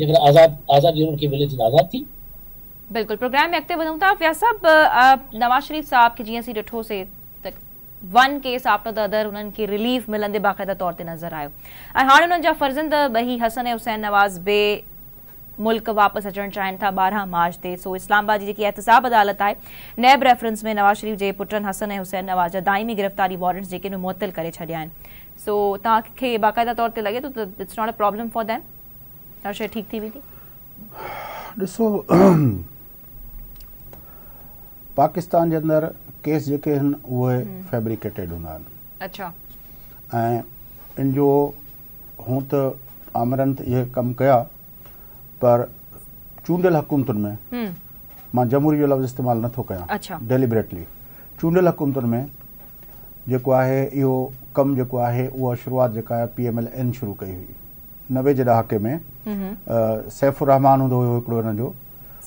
लेकिन आज़ाद आज़ाद यूनिट की विलेज आज़ाद थी बिल्कुल प्रोग्राम में अगते अख्तर था व्यास साहब नवाज शरीफ साहब के जीएससी डिठो से one case after the other उन्हनि खे रिलीफ मिलंदे बाकायदा तौर पर नज़र आयो ऐं हाणे उन्हनि फर्ज़ंद बही हसन ऐं हुसैन नवाज़ बे मुल्क वापस अचान चाहन था बारह मार्च से सो इस्लामाबाद जी एहतसाब अदालत है नैब रेफरेंस में नवाज़ शरीफ के पुटन हसन ऐं हुसैन नवाज़ जा दाइमी गिरफ़्तारी वॉरेंट्स जो मुअतल कर छॾिया सो तक बाकायदा तौर पर लगे तो it's not a problem for them थी पाकिस्तान जे अंदर केस जेके आहिनि उहे ऐं जो हूअ त आमरन इहे कम कया पर चूंडियल हुकूमतुनि में मां जमहूरी जो लफ़्ज़ इस्तेमालु नथो कयां डेलिबरेटली चूंडियल हुकूमतुनि में जेको आहे इहो कमु जेको आहे उहा शुरूआति जेका आहे पी एम एल एन शुरू कई हुई नवे जे ॾहाके में सैफ़ुरहमान हों जो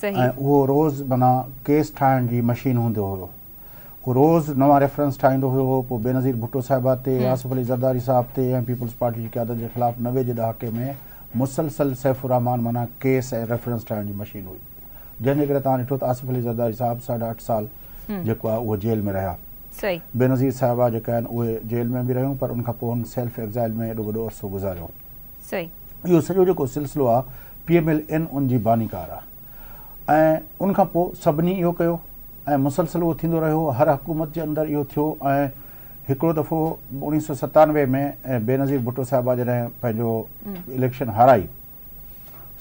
ऐं रोज़ माना केस ठाहिण जी मशीन हूंदो हुयो उहो रोज़ नवां रेफरेंस ठाहींदो हुयो बेनज़ीर भुट्टो साहिबा हम्म। आसिफ़ अली ज़रदारी साहब ते ऐं पार्टी जी क़यादत जे ख़िलाफ़ु नवे जे ॾहाके में मुसलसल सैफ़ुरहमान माना केस ऐं रेफरेंस ठाहिण जी मशीन हुई जैसे करे तव्हां ॾिठो आसिफ़ अली ज़रदारी साहब साढा अठ साल हम्म। जेको जेल में रहा बेनज़ीर साहबा जेका आहिनि जेल में भी रहियूं पर उन पोइ सेल्फ एग्ज़ाइल में एडो वो अरसों गुजारों सही इहो सॼो जेको सिलसिलो आहे पी एम एल एन उनजी बानीकार आहे ऐं उनखां पोइ सभिनी इहो कयो ऐं मुसलसल उहो थींदो रहियो हर हुकूमत जे अंदर यो थियो ऐं हिकिड़ो दफ़ो उणिवीह सौ सतानवे में ऐं बेनज़ीर भुटो साहिबा जॾहिं पंहिंजो हम्म। इलेक्शन हाराई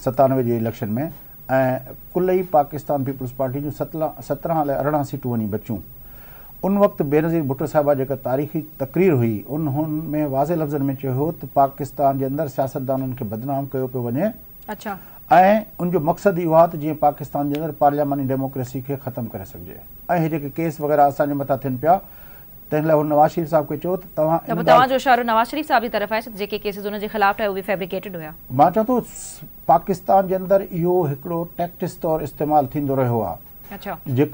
सतानवे जे इलेक्शन में ऐं कुल पाकिस्तान पीपल्स पार्टी जो सतला सत्रहं अलाए अरिड़हं सीटूं वञी बचूं ઉન વખત બેનजीर भुट्टો સાહેબા જ કે તારીખી تقریર હુઈ ઉનહમે વાઝે શબ્દ મે ચહો તો પાકિસ્તાન જે અંદર સિયાસતદારો ને બદનામ કયો પવણે અચ્છા આય ઉન જો મકસદ હુઆત જી પાકિસ્તાન જે અંદર પાર્લામેન્ટરી ડેમોક્રેસી કે ખતમ કરે સકજે આય જે કે કેસ વગેરા આસાં જો મતા થિન પિયા તેલ નવશી સાહેબ કે ચો ત તમ તમ જો ઈશારો નવાઝ શરીફ સાહેબ ની તરફ હૈ કે કેસ ઓનજે ખિલાફ હૈ ઓ ભી ફેબ્રિકેટેડ હુઆ માચા તો પાકિસ્તાન જે અંદર યો હકડો ટેક્ટિક્સ દોર ઇસ્તેમાલ થિન દો રહે હુઆ अच्छा। जो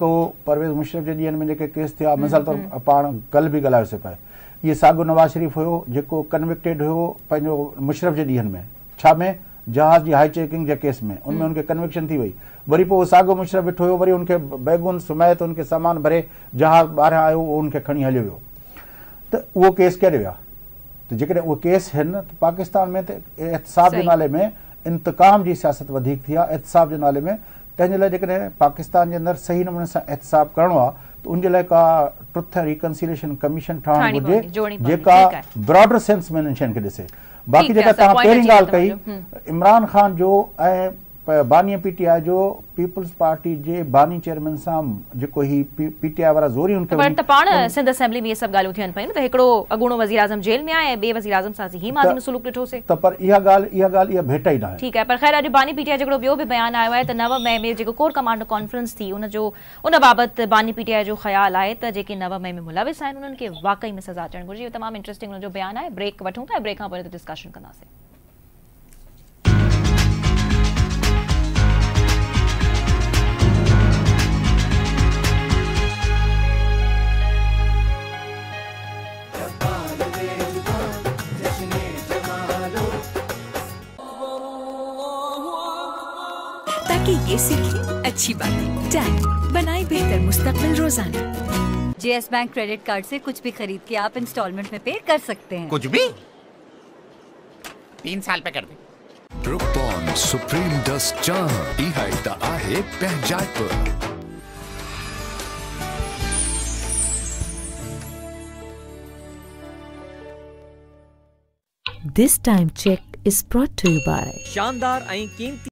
परवेज़ मुशरफ़ के ॾींहंनि में जेके केस थिया हम्म, मिसाल तौरु हम्म। पाण कल्ह बि ॻाल्हायोसीं पिया इहे साॻियो नवाज़ शरीफ़ हो जो कन्विक्टेड हुयो पंहिंजो मुशरफ़ जे ॾींहंनि में में जहाज़ की हाई चेकिंग जे केस में उनमें हम्म। उनके कन्विक्शन थी वई वरी पोइ मुशरफ़ वेठो हुयो वरी उनखे बैगुन सुमाए उनके सामान भरे जहाज़ ॿाहिरां आयो उहो उनखे खणी हलियो वियो त उहो केस कहिड़े विया त जेकॾहिं उहे केस आहिनि त पाकिस्तान में एहतसाब के नाले में इंतकाम की सियासत थी आहे एहतिसाब नाले में तंहिंजे लाइ जेकॾहिं पाकिस्तान के अंदर सही नमूने से एहतिसाब करिणो आहे त उन जे लाइ का ट्रुथ रिकन्सिलेशन कमीशन ठहणु ब्रॉडर सेंस में हिननि शयुनि बाक़ी जेका तव्हां पहिरीं हम्म। इमरान ख़ान जो पर बानी पीटीआई जो बयानु आयो आहे त नव मई में जेको कोर कमांडो कॉन्फ्रेंस थी हुनजो उन बाबति बानी जो ख़्यालु आहे त जेके नव मई में मुलविस आहिनि उन्हनि खे वाक़ई में सज़ा अचणु घुरिजे तमामु इंट्रेस्टिंग बयानु आहे ब्रेक वठूं था ब्रेक खां पोइ कि ये सीखें अच्छी बात टैग बनाए बेहतर मुस्तकबिल रोजाना जे एस बैंक क्रेडिट कार्ड से कुछ भी खरीद के आप इंस्टॉलमेंट में पे कर सकते हैं कुछ भी तीन साल पे कर दें ब्रुकबॉन सुप्रीम दस चाह इहा आहे पहचान पर This time check is brought to you by शानदार ऐं कीमती